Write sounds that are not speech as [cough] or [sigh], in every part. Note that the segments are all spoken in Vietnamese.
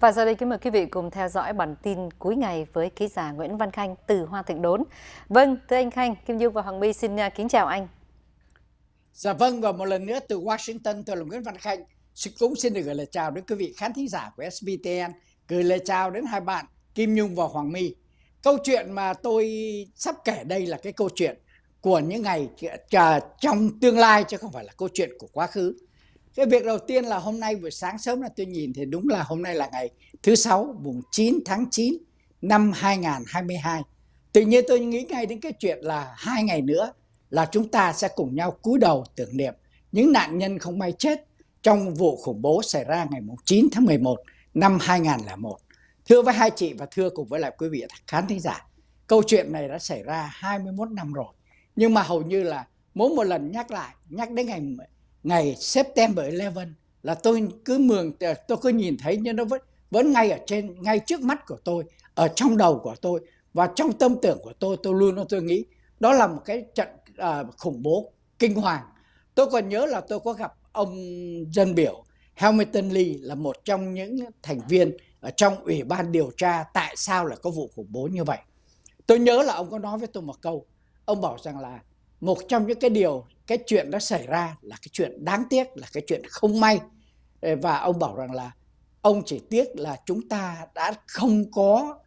Và giờ đây kính mời quý vị cùng theo dõi bản tin cuối ngày với ký giả Nguyễn Văn Khanh từ Hoa Thịnh Đốn. Vâng, thưa anh Khanh, Kim Dung và Hoàng My xin à, kính chào anh. Dạ vâng, và một lần nữa từ Washington, tôi là Nguyễn Văn Khanh. xin Cũng xin được gửi lời chào đến quý vị khán thính giả của SBTN, gửi lời chào đến hai bạn Kim Nhung và Hoàng My. Câu chuyện mà tôi sắp kể đây là cái câu chuyện của những ngày à, trong tương lai chứ không phải là câu chuyện của quá khứ cái việc đầu tiên là hôm nay buổi sáng sớm là tôi nhìn thì đúng là hôm nay là ngày thứ sáu mùng 9 tháng 9 năm 2022 tự nhiên tôi nghĩ ngay đến cái chuyện là hai ngày nữa là chúng ta sẽ cùng nhau cúi đầu tưởng niệm những nạn nhân không may chết trong vụ khủng bố xảy ra ngày 9 tháng 11 năm 2001. Thưa với hai chị và thưa cùng với lại quý vị khán thính giả, câu chuyện này đã xảy ra 21 năm rồi. Nhưng mà hầu như là mỗi một lần nhắc lại, nhắc đến ngày ngày September 11 là tôi cứ mường ờ, tôi cứ nhìn thấy nhưng nó vẫn vẫn ngay ở trên ngay trước mắt của tôi ở trong đầu của tôi và trong tâm tưởng của tôi tôi luôn tôi nghĩ đó là một cái trận à, khủng bố kinh hoàng tôi còn nhớ là tôi có gặp ông dân biểu Hamilton Lee là một trong những thành viên ở trong ủy ban điều tra tại sao lại có vụ khủng bố như vậy tôi nhớ là ông có nói với tôi một câu ông bảo rằng là một trong những cái điều cái chuyện đã xảy ra là cái chuyện đáng tiếc là cái chuyện không may và ông bảo rằng là ông chỉ tiếc là chúng ta đã không có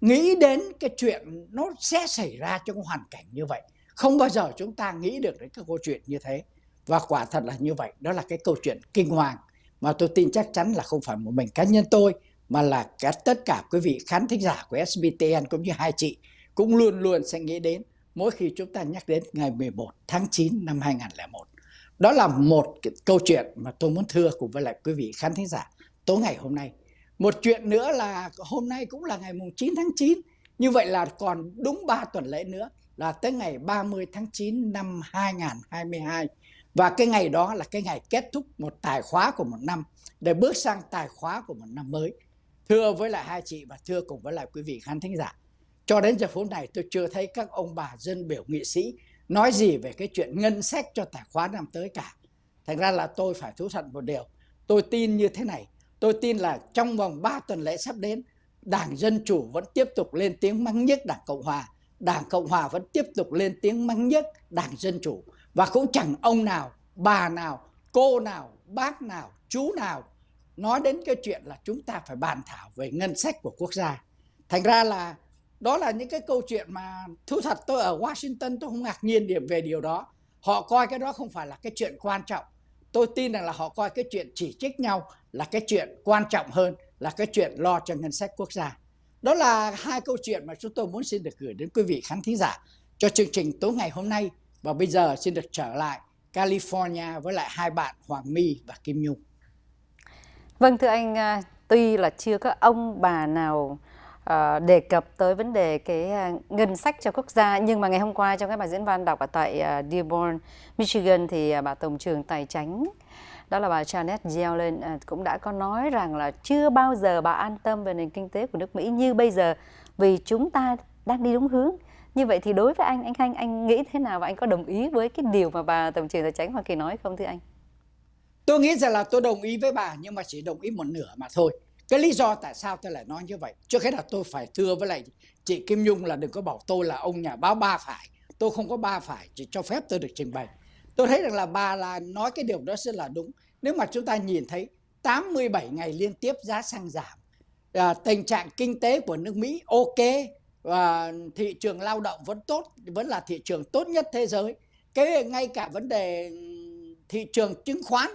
nghĩ đến cái chuyện nó sẽ xảy ra trong hoàn cảnh như vậy không bao giờ chúng ta nghĩ được đến cái câu chuyện như thế và quả thật là như vậy đó là cái câu chuyện kinh hoàng mà tôi tin chắc chắn là không phải một mình cá nhân tôi mà là cả tất cả quý vị khán thính giả của SBTN cũng như hai chị cũng luôn luôn sẽ nghĩ đến mỗi khi chúng ta nhắc đến ngày 11 tháng 9 năm 2001. Đó là một cái câu chuyện mà tôi muốn thưa cùng với lại quý vị khán thính giả tối ngày hôm nay. Một chuyện nữa là hôm nay cũng là ngày 9 tháng 9, như vậy là còn đúng 3 tuần lễ nữa là tới ngày 30 tháng 9 năm 2022. Và cái ngày đó là cái ngày kết thúc một tài khóa của một năm để bước sang tài khóa của một năm mới. Thưa với lại hai chị và thưa cùng với lại quý vị khán thính giả, cho đến giờ phút này tôi chưa thấy các ông bà dân biểu nghị sĩ nói gì về cái chuyện ngân sách cho tài khoá năm tới cả. Thành ra là tôi phải thú thật một điều. Tôi tin như thế này. Tôi tin là trong vòng 3 tuần lễ sắp đến, Đảng Dân Chủ vẫn tiếp tục lên tiếng mắng nhất Đảng Cộng Hòa. Đảng Cộng Hòa vẫn tiếp tục lên tiếng mắng nhất Đảng Dân Chủ. Và cũng chẳng ông nào, bà nào, cô nào, bác nào, chú nào nói đến cái chuyện là chúng ta phải bàn thảo về ngân sách của quốc gia. Thành ra là đó là những cái câu chuyện mà thú thật tôi ở Washington tôi không ngạc nhiên điểm về điều đó họ coi cái đó không phải là cái chuyện quan trọng tôi tin rằng là họ coi cái chuyện chỉ trích nhau là cái chuyện quan trọng hơn là cái chuyện lo cho ngân sách quốc gia đó là hai câu chuyện mà chúng tôi muốn xin được gửi đến quý vị khán thính giả cho chương trình tối ngày hôm nay và bây giờ xin được trở lại California với lại hai bạn Hoàng My và Kim Nhung. Vâng thưa anh, à, tuy là chưa các ông bà nào uh, đề cập tới vấn đề cái à, ngân sách cho quốc gia nhưng mà ngày hôm qua trong các bài diễn văn đọc ở tại uh, Dearborn, Michigan thì uh, bà tổng trưởng tài chính đó là bà Janet Yellen uh, cũng đã có nói rằng là chưa bao giờ bà an tâm về nền kinh tế của nước Mỹ như bây giờ vì chúng ta đang đi đúng hướng như vậy thì đối với anh anh anh anh nghĩ thế nào và anh có đồng ý với cái điều mà bà tổng trưởng tài chính hoa kỳ nói không thưa anh tôi nghĩ rằng là tôi đồng ý với bà nhưng mà chỉ đồng ý một nửa mà thôi cái lý do tại sao tôi lại nói như vậy trước hết là tôi phải thưa với lại chị kim nhung là đừng có bảo tôi là ông nhà báo ba phải tôi không có ba phải chỉ cho phép tôi được trình bày tôi thấy rằng là bà là nói cái điều đó sẽ là đúng nếu mà chúng ta nhìn thấy 87 ngày liên tiếp giá xăng giảm à, tình trạng kinh tế của nước Mỹ ok và thị trường lao động vẫn tốt vẫn là thị trường tốt nhất thế giới cái ngay cả vấn đề thị trường chứng khoán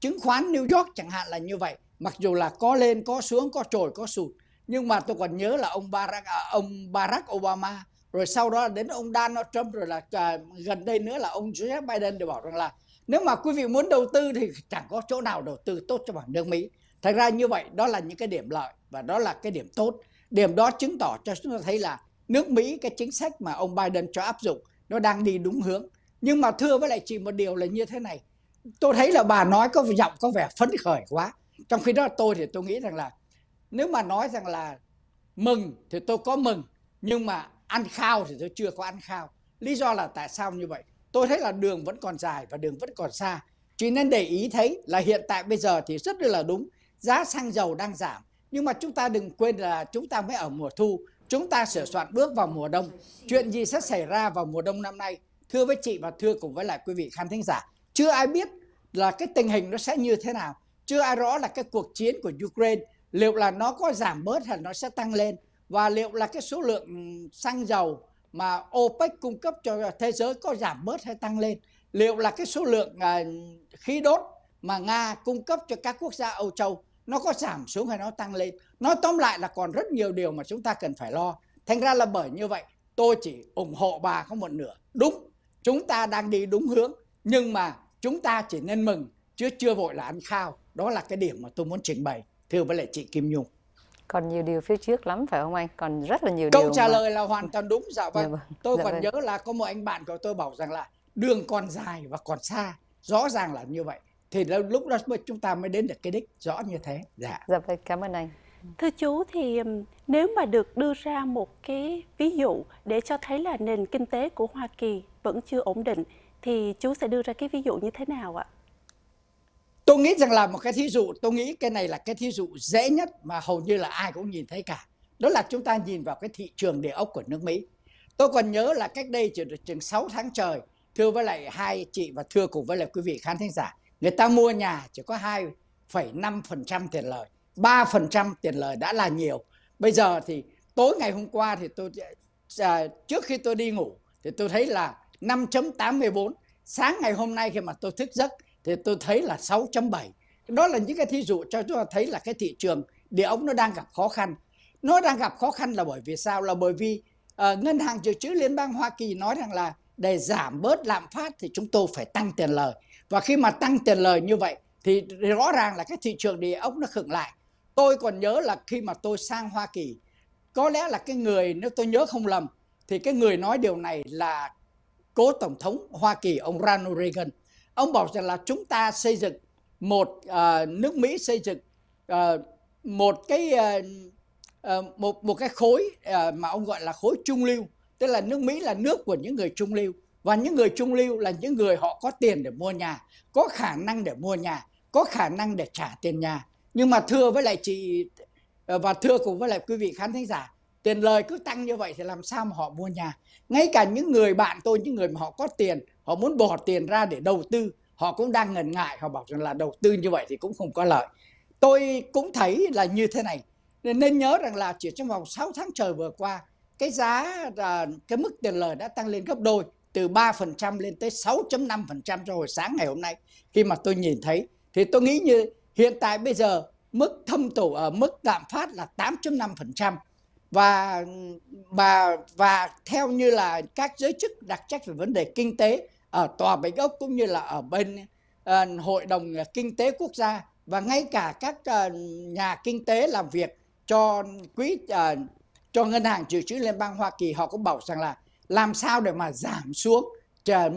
chứng khoán New York chẳng hạn là như vậy mặc dù là có lên có xuống có trồi có sụt nhưng mà tôi còn nhớ là ông Barack à, ông Barack Obama rồi sau đó đến ông Donald Trump rồi là à, gần đây nữa là ông Joe Biden đều bảo rằng là nếu mà quý vị muốn đầu tư thì chẳng có chỗ nào đầu tư tốt cho bản nước Mỹ thật ra như vậy đó là những cái điểm lợi và đó là cái điểm tốt điểm đó chứng tỏ cho chúng ta thấy là nước Mỹ cái chính sách mà ông Biden cho áp dụng nó đang đi đúng hướng nhưng mà thưa với lại chị một điều là như thế này tôi thấy là bà nói có giọng có vẻ phấn khởi quá trong khi đó tôi thì tôi nghĩ rằng là nếu mà nói rằng là mừng thì tôi có mừng nhưng mà ăn khao thì tôi chưa có ăn khao lý do là tại sao như vậy tôi thấy là đường vẫn còn dài và đường vẫn còn xa chỉ nên để ý thấy là hiện tại bây giờ thì rất là đúng giá xăng dầu đang giảm nhưng mà chúng ta đừng quên là chúng ta mới ở mùa thu chúng ta sửa soạn bước vào mùa đông chuyện gì sẽ xảy ra vào mùa đông năm nay thưa với chị và thưa cùng với lại quý vị khán thính giả chưa ai biết là cái tình hình nó sẽ như thế nào chưa ai rõ là cái cuộc chiến của Ukraine liệu là nó có giảm bớt hay nó sẽ tăng lên và liệu là cái số lượng xăng dầu mà OPEC cung cấp cho thế giới có giảm bớt hay tăng lên liệu là cái số lượng à, khí đốt mà Nga cung cấp cho các quốc gia Âu Châu nó có giảm xuống hay nó tăng lên nói tóm lại là còn rất nhiều điều mà chúng ta cần phải lo thành ra là bởi như vậy tôi chỉ ủng hộ bà có một nửa đúng chúng ta đang đi đúng hướng nhưng mà chúng ta chỉ nên mừng chứ chưa vội là ăn khao đó là cái điểm mà tôi muốn trình bày thưa với lại chị Kim Nhung còn nhiều điều phía trước lắm phải không anh còn rất là nhiều câu điều trả mà... lời là hoàn toàn đúng dạ vâng dạ, vâng, tôi dạ, còn vâng. nhớ là có một anh bạn của tôi bảo rằng là đường còn dài và còn xa rõ ràng là như vậy thì lúc đó chúng ta mới đến được cái đích rõ như thế dạ dạ vâng cảm ơn anh thưa chú thì nếu mà được đưa ra một cái ví dụ để cho thấy là nền kinh tế của Hoa Kỳ vẫn chưa ổn định thì chú sẽ đưa ra cái ví dụ như thế nào ạ? tôi nghĩ rằng là một cái thí dụ tôi nghĩ cái này là cái thí dụ dễ nhất mà hầu như là ai cũng nhìn thấy cả đó là chúng ta nhìn vào cái thị trường địa ốc của nước Mỹ tôi còn nhớ là cách đây chỉ được chừng 6 tháng trời thưa với lại hai chị và thưa cùng với lại quý vị khán thính giả người ta mua nhà chỉ có 2,5% tiền lời 3% tiền lời đã là nhiều bây giờ thì tối ngày hôm qua thì tôi à, trước khi tôi đi ngủ thì tôi thấy là 5.84 sáng ngày hôm nay khi mà tôi thức giấc thì tôi thấy là 6.7 đó là những cái thí dụ cho chúng ta thấy là cái thị trường địa ốc nó đang gặp khó khăn nó đang gặp khó khăn là bởi vì sao là bởi vì uh, ngân hàng dự trữ liên bang Hoa Kỳ nói rằng là để giảm bớt lạm phát thì chúng tôi phải tăng tiền lời và khi mà tăng tiền lời như vậy thì rõ ràng là cái thị trường địa ốc nó khựng lại tôi còn nhớ là khi mà tôi sang Hoa Kỳ có lẽ là cái người nếu tôi nhớ không lầm thì cái người nói điều này là cố tổng thống Hoa Kỳ ông Ronald Reagan ông bảo rằng là chúng ta xây dựng một uh, nước Mỹ xây dựng uh, một cái uh, một một cái khối uh, mà ông gọi là khối trung lưu tức là nước Mỹ là nước của những người trung lưu và những người trung lưu là những người họ có tiền để mua nhà có khả năng để mua nhà có khả năng để trả tiền nhà nhưng mà thưa với lại chị và thưa cùng với lại quý vị khán thính giả tiền lời cứ tăng như vậy thì làm sao mà họ mua nhà ngay cả những người bạn tôi những người mà họ có tiền họ muốn bỏ tiền ra để đầu tư họ cũng đang ngần ngại họ bảo rằng là đầu tư như vậy thì cũng không có lợi tôi cũng thấy là như thế này nên nhớ rằng là chỉ trong vòng 6 tháng trời vừa qua cái giá à, cái mức tiền lời đã tăng lên gấp đôi từ 3% lên tới 6.5% cho hồi sáng ngày hôm nay khi mà tôi nhìn thấy thì tôi nghĩ như hiện tại bây giờ mức thâm tụ ở ờ, mức lạm phát là 8.5% và và và theo như là các giới chức đặc trách về vấn đề kinh tế ở tòa Bạch Ốc cũng như là ở bên ờ, Hội đồng Kinh tế Quốc gia và ngay cả các ờ, nhà kinh tế làm việc cho quỹ ờ, cho ngân hàng dự trữ liên bang Hoa Kỳ họ cũng bảo rằng là làm sao để mà giảm xuống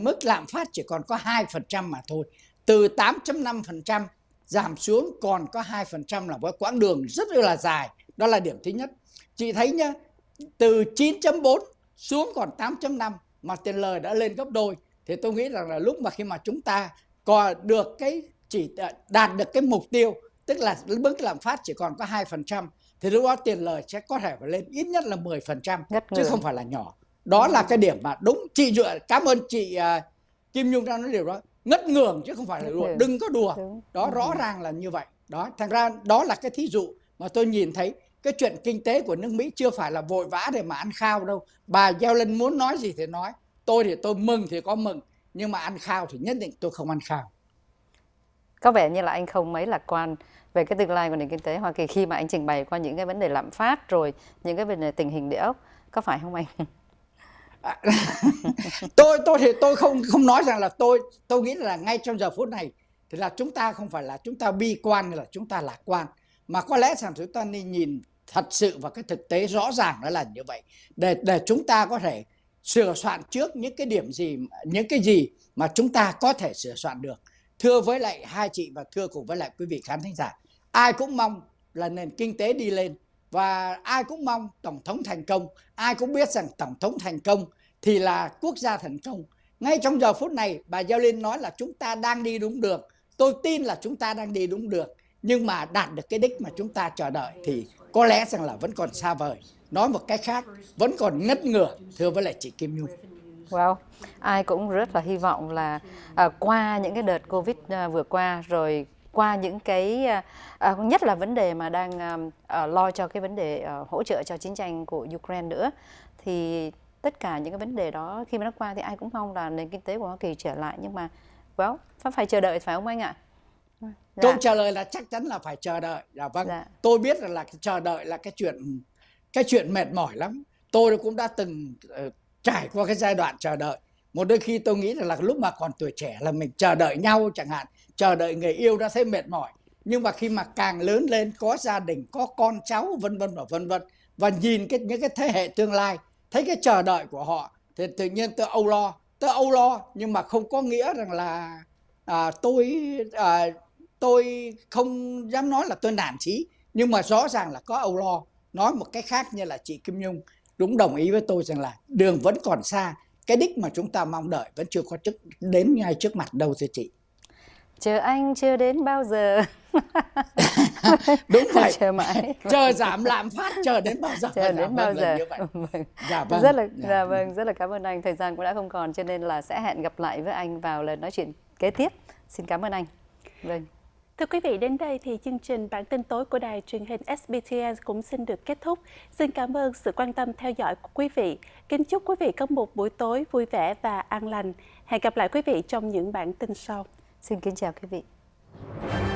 mức lạm phát chỉ còn có 2% mà thôi từ 8.5% giảm xuống còn có 2% là với quãng đường rất là dài đó là điểm thứ nhất chị thấy nhá từ 9.4 xuống còn 8.5 mà tiền lời đã lên gấp đôi thì tôi nghĩ rằng là lúc mà khi mà chúng ta có được cái chỉ đạt được cái mục tiêu tức là mức lạm phát chỉ còn có 2% thì lúc đó tiền lời sẽ có thể phải lên ít nhất là 10% Nhất chứ không phải là nhỏ. Đó là cái điểm mà đúng chị dựa cảm ơn chị uh, Kim Nhung đang nói điều đó ngất ngường chứ không phải là đùa đừng có đùa đó rõ ràng là như vậy đó thành ra đó là cái thí dụ mà tôi nhìn thấy cái chuyện kinh tế của nước Mỹ chưa phải là vội vã để mà ăn khao đâu bà Yellen muốn nói gì thì nói tôi thì tôi mừng thì có mừng nhưng mà ăn khao thì nhất định tôi không ăn khao có vẻ như là anh không mấy lạc quan về cái tương lai của nền kinh tế Hoa Kỳ khi mà anh trình bày qua những cái vấn đề lạm phát rồi những cái vấn đề tình hình địa ốc có phải không anh? À, [laughs] tôi tôi thì tôi không không nói rằng là tôi tôi nghĩ là ngay trong giờ phút này thì là chúng ta không phải là chúng ta bi quan hay là chúng ta lạc quan mà có lẽ rằng chúng ta nên nhìn thật sự và cái thực tế rõ ràng đó là như vậy để để chúng ta có thể sửa soạn trước những cái điểm gì những cái gì mà chúng ta có thể sửa soạn được thưa với lại hai chị và thưa cùng với lại quý vị khán thính giả ai cũng mong là nền kinh tế đi lên và ai cũng mong tổng thống thành công ai cũng biết rằng tổng thống thành công thì là quốc gia thành công ngay trong giờ phút này bà giao liên nói là chúng ta đang đi đúng đường tôi tin là chúng ta đang đi đúng đường nhưng mà đạt được cái đích mà chúng ta chờ đợi thì có lẽ rằng là vẫn còn xa vời nói một cách khác vẫn còn ngất ngửa thưa với lại chị Kim Nhung Wow, ai cũng rất là hy vọng là à, qua những cái đợt Covid à, vừa qua rồi qua những cái à, à nhất là vấn đề mà đang à, à, lo cho cái vấn đề à, hỗ trợ cho chiến tranh của Ukraine nữa thì tất cả những cái vấn đề đó khi mà nó qua thì ai cũng mong là nền kinh tế của Hoa Kỳ trở lại nhưng mà well, phải chờ đợi phải không anh ạ? Dạ. Câu trả lời là chắc chắn là phải chờ đợi. Dạ vâng. Dạ. Tôi biết rằng là chờ đợi là cái chuyện cái chuyện mệt mỏi lắm tôi cũng đã từng uh, trải qua cái giai đoạn chờ đợi một đôi khi tôi nghĩ là lúc mà còn tuổi trẻ là mình chờ đợi nhau chẳng hạn chờ đợi người yêu đã thấy mệt mỏi nhưng mà khi mà càng lớn lên có gia đình có con cháu vân vân và vân vân và nhìn cái những cái thế hệ tương lai thấy cái chờ đợi của họ thì tự nhiên tôi âu lo tôi âu lo nhưng mà không có nghĩa rằng là à, tôi à, tôi không dám nói là tôi nản chí nhưng mà rõ ràng là có âu lo nói một cách khác như là chị Kim Nhung đúng đồng ý với tôi rằng là đường vẫn còn xa cái đích mà chúng ta mong đợi vẫn chưa có trước đến ngay trước mặt đâu thưa chị chờ anh chưa đến bao giờ [laughs] đúng vậy chờ mãi chờ giảm lạm phát chờ đến bao giờ [laughs] chờ vâng, đến bao giờ như vậy. [laughs] Vâng. Dạ, vâng. rất là dạ, dạ vâng. vâng rất là cảm ơn anh thời gian cũng đã không còn cho nên là sẽ hẹn gặp lại với anh vào lần nói chuyện kế tiếp xin cảm ơn anh vâng Thưa quý vị, đến đây thì chương trình bản tin tối của đài truyền hình SBTN cũng xin được kết thúc. Xin cảm ơn sự quan tâm theo dõi của quý vị. Kính chúc quý vị có một buổi tối vui vẻ và an lành. Hẹn gặp lại quý vị trong những bản tin sau. Xin kính chào quý vị.